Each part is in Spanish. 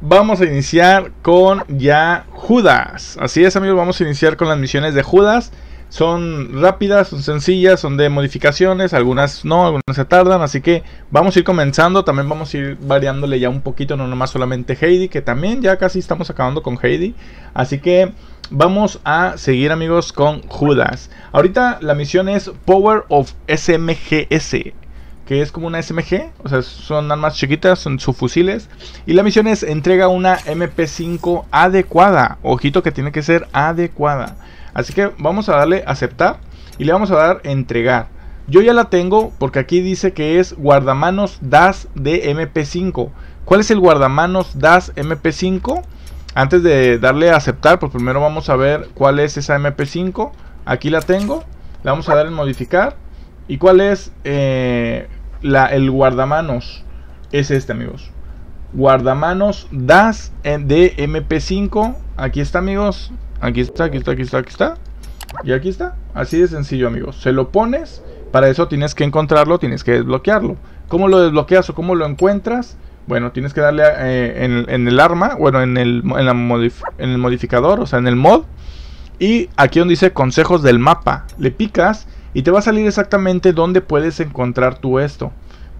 vamos a iniciar con ya Judas. Así es, amigos, vamos a iniciar con las misiones de Judas. Son rápidas, son sencillas, son de modificaciones, algunas no, algunas se tardan, así que vamos a ir comenzando, también vamos a ir variándole ya un poquito, no nomás solamente Heidi, que también ya casi estamos acabando con Heidi, así que vamos a seguir amigos con Judas. Ahorita la misión es Power of SMGS, que es como una SMG, o sea, son armas chiquitas, son subfusiles. Y la misión es entrega una MP5 adecuada. Ojito que tiene que ser adecuada. Así que vamos a darle aceptar y le vamos a dar entregar. Yo ya la tengo porque aquí dice que es guardamanos DAS de MP5. ¿Cuál es el guardamanos DAS MP5? Antes de darle a aceptar, pues primero vamos a ver cuál es esa MP5. Aquí la tengo. La vamos a dar en modificar. ¿Y cuál es eh, la, el guardamanos es este, amigos. Guardamanos DAS de MP5. Aquí está, amigos. Aquí está, aquí está, aquí está, aquí está. Y aquí está. Así de sencillo, amigos. Se lo pones. Para eso tienes que encontrarlo, tienes que desbloquearlo. ¿Cómo lo desbloqueas o cómo lo encuentras? Bueno, tienes que darle eh, en, el arma, bueno, en el, en, en el modificador, o sea, en el mod. Y aquí donde dice consejos del mapa, le picas y te va a salir exactamente dónde puedes encontrar tú esto.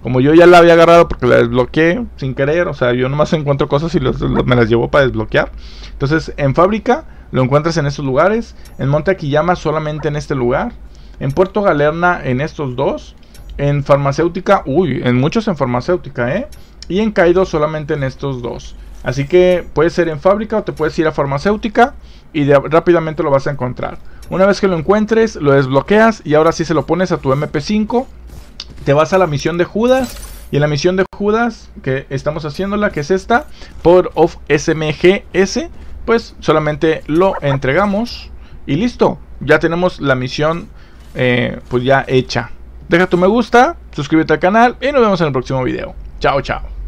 Como yo ya la había agarrado porque la desbloqueé sin querer, o sea, yo nomás encuentro cosas y me las llevo para desbloquear. Entonces, en fábrica lo encuentras en estos lugares, en Monte Aquillama solamente en este lugar, en Puerto Galerna en estos dos, en farmacéutica, uy, en muchos en farmacéutica, ¿eh? Y en Kaido solamente en estos dos. Así que puede ser en fábrica o te puedes ir a farmacéutica y rápidamente lo vas a encontrar. Una vez que lo encuentres, lo desbloqueas y ahora sí se lo pones a tu MP5. Te vas a la misión de Judas. Y en la misión de Judas, que estamos haciéndola, que es esta, por of SMGS, pues solamente lo entregamos y listo. Ya tenemos la misión eh, pues ya hecha. Deja tu me gusta, suscríbete al canal y nos vemos en el próximo video. Chao, chao.